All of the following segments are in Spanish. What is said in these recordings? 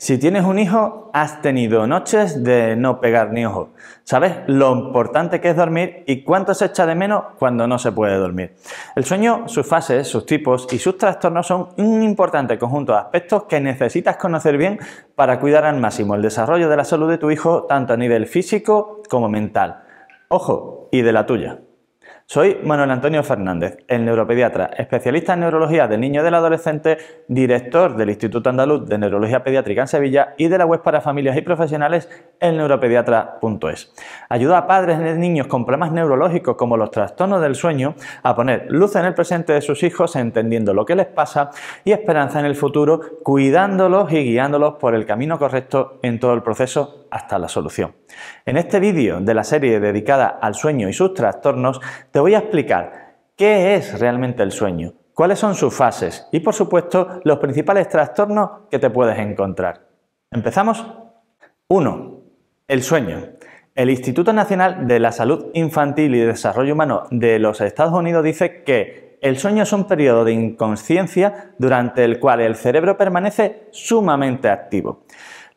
Si tienes un hijo, has tenido noches de no pegar ni ojo. ¿Sabes lo importante que es dormir y cuánto se echa de menos cuando no se puede dormir? El sueño, sus fases, sus tipos y sus trastornos son un importante conjunto de aspectos que necesitas conocer bien para cuidar al máximo el desarrollo de la salud de tu hijo, tanto a nivel físico como mental. Ojo, y de la tuya. Soy Manuel Antonio Fernández, el neuropediatra, especialista en neurología del niño y del adolescente, director del Instituto Andaluz de Neurología Pediátrica en Sevilla y de la web para familias y profesionales elneuropediatra.es. Ayuda a padres de niños con problemas neurológicos como los trastornos del sueño a poner luz en el presente de sus hijos entendiendo lo que les pasa y esperanza en el futuro, cuidándolos y guiándolos por el camino correcto en todo el proceso hasta la solución. En este vídeo de la serie dedicada al sueño y sus trastornos, te voy a explicar qué es realmente el sueño, cuáles son sus fases y, por supuesto, los principales trastornos que te puedes encontrar. ¿Empezamos? 1. El sueño. El Instituto Nacional de la Salud Infantil y Desarrollo Humano de los Estados Unidos dice que el sueño es un periodo de inconsciencia durante el cual el cerebro permanece sumamente activo.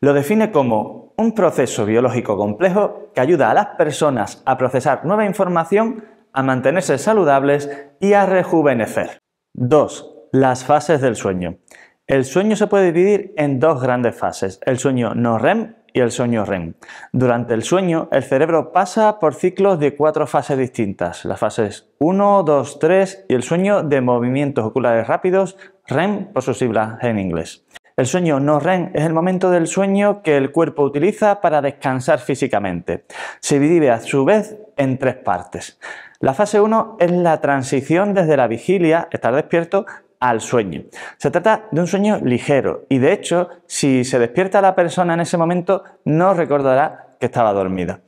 Lo define como un proceso biológico complejo que ayuda a las personas a procesar nueva información, a mantenerse saludables y a rejuvenecer. 2. Las fases del sueño. El sueño se puede dividir en dos grandes fases, el sueño no REM y el sueño REM. Durante el sueño, el cerebro pasa por ciclos de cuatro fases distintas, las fases 1, 2, 3 y el sueño de movimientos oculares rápidos, REM por sus siglas en inglés. El sueño no ren es el momento del sueño que el cuerpo utiliza para descansar físicamente. Se divide a su vez en tres partes. La fase 1 es la transición desde la vigilia, estar despierto, al sueño. Se trata de un sueño ligero y de hecho, si se despierta la persona en ese momento, no recordará que estaba dormida.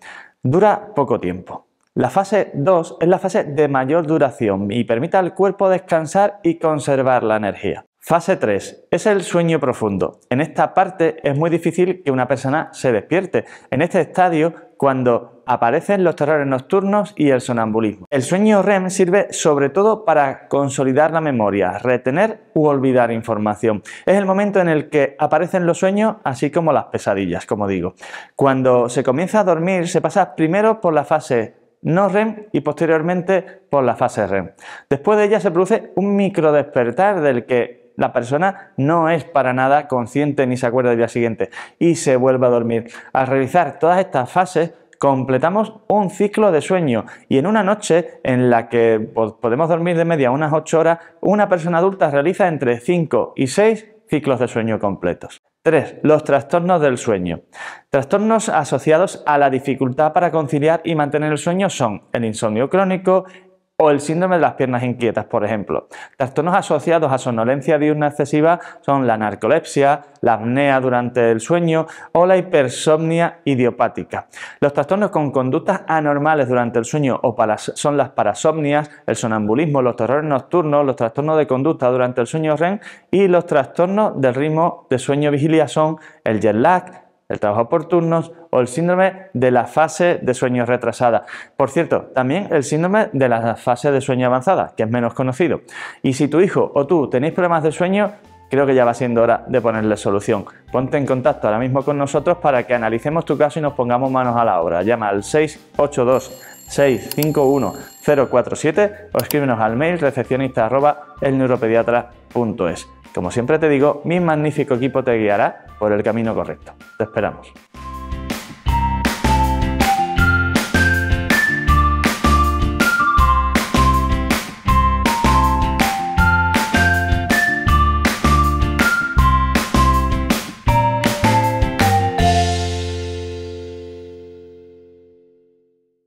Dura poco tiempo. La fase 2 es la fase de mayor duración y permite al cuerpo descansar y conservar la energía. Fase 3. Es el sueño profundo. En esta parte es muy difícil que una persona se despierte. En este estadio, cuando aparecen los terrores nocturnos y el sonambulismo. El sueño REM sirve sobre todo para consolidar la memoria, retener u olvidar información. Es el momento en el que aparecen los sueños, así como las pesadillas, como digo. Cuando se comienza a dormir, se pasa primero por la fase no REM y posteriormente por la fase REM. Después de ella se produce un micro despertar del que la persona no es para nada consciente ni se acuerda del día siguiente y se vuelve a dormir. Al realizar todas estas fases, completamos un ciclo de sueño y en una noche en la que podemos dormir de media unas 8 horas, una persona adulta realiza entre 5 y 6 ciclos de sueño completos. 3. Los trastornos del sueño. Trastornos asociados a la dificultad para conciliar y mantener el sueño son el insomnio crónico, o el síndrome de las piernas inquietas, por ejemplo. Trastornos asociados a sonolencia diurna excesiva son la narcolepsia, la apnea durante el sueño o la hipersomnia idiopática. Los trastornos con conductas anormales durante el sueño son las parasomnias, el sonambulismo, los terrores nocturnos, los trastornos de conducta durante el sueño REM y los trastornos del ritmo de sueño vigilia son el jet lag, el trabajo por turnos o el síndrome de la fase de sueño retrasada. Por cierto, también el síndrome de la fase de sueño avanzada, que es menos conocido. Y si tu hijo o tú tenéis problemas de sueño, creo que ya va siendo hora de ponerle solución. Ponte en contacto ahora mismo con nosotros para que analicemos tu caso y nos pongamos manos a la obra. Llama al 682 651 047 o escríbenos al mail recepcionista arroba elneuropediatra.es. Como siempre te digo, mi magnífico equipo te guiará por el camino correcto. Te esperamos.